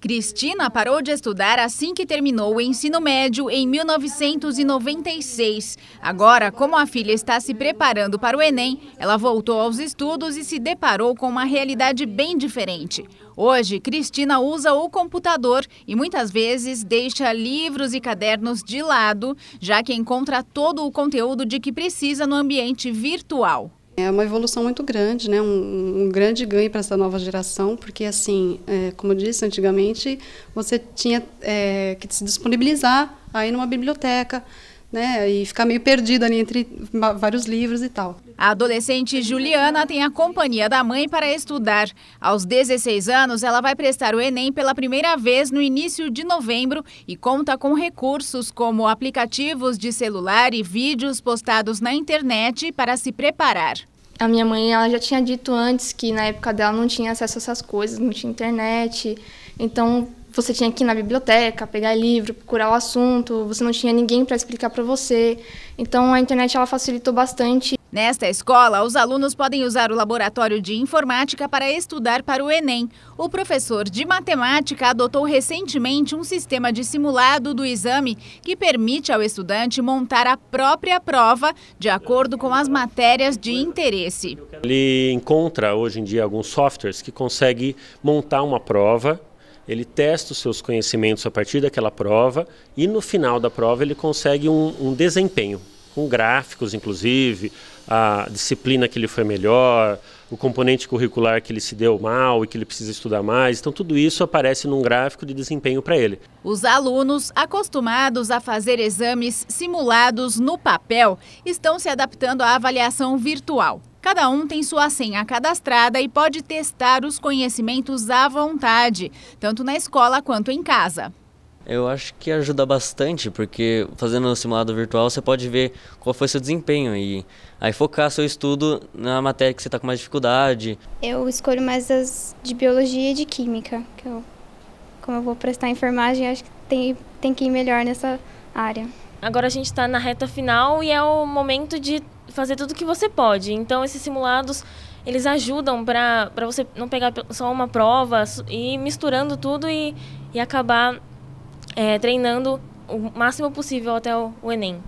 Cristina parou de estudar assim que terminou o ensino médio em 1996. Agora, como a filha está se preparando para o Enem, ela voltou aos estudos e se deparou com uma realidade bem diferente. Hoje, Cristina usa o computador e muitas vezes deixa livros e cadernos de lado, já que encontra todo o conteúdo de que precisa no ambiente virtual. É uma evolução muito grande, né? um, um grande ganho para essa nova geração, porque, assim, é, como eu disse antigamente, você tinha é, que se disponibilizar aí numa biblioteca. Né, e ficar meio perdido ali entre vários livros e tal. A adolescente Juliana tem a companhia da mãe para estudar. Aos 16 anos, ela vai prestar o Enem pela primeira vez no início de novembro e conta com recursos como aplicativos de celular e vídeos postados na internet para se preparar a minha mãe ela já tinha dito antes que na época dela não tinha acesso a essas coisas, não tinha internet. Então você tinha que ir na biblioteca, pegar livro, procurar o assunto, você não tinha ninguém para explicar para você. Então a internet ela facilitou bastante Nesta escola, os alunos podem usar o laboratório de informática para estudar para o Enem. O professor de matemática adotou recentemente um sistema de simulado do exame que permite ao estudante montar a própria prova de acordo com as matérias de interesse. Ele encontra hoje em dia alguns softwares que consegue montar uma prova ele testa os seus conhecimentos a partir daquela prova e no final da prova ele consegue um, um desempenho com gráficos, inclusive, a disciplina que ele foi melhor, o componente curricular que ele se deu mal e que ele precisa estudar mais. Então, tudo isso aparece num gráfico de desempenho para ele. Os alunos, acostumados a fazer exames simulados no papel, estão se adaptando à avaliação virtual. Cada um tem sua senha cadastrada e pode testar os conhecimentos à vontade, tanto na escola quanto em casa. Eu acho que ajuda bastante, porque fazendo o simulado virtual você pode ver qual foi seu desempenho e aí focar seu estudo na matéria que você está com mais dificuldade. Eu escolho mais as de biologia e de química, que eu, como eu vou prestar enfermagem, acho que tem, tem que ir melhor nessa área. Agora a gente está na reta final e é o momento de fazer tudo o que você pode. Então esses simulados eles ajudam para você não pegar só uma prova e ir misturando tudo e, e acabar é, treinando o máximo possível até o, o Enem.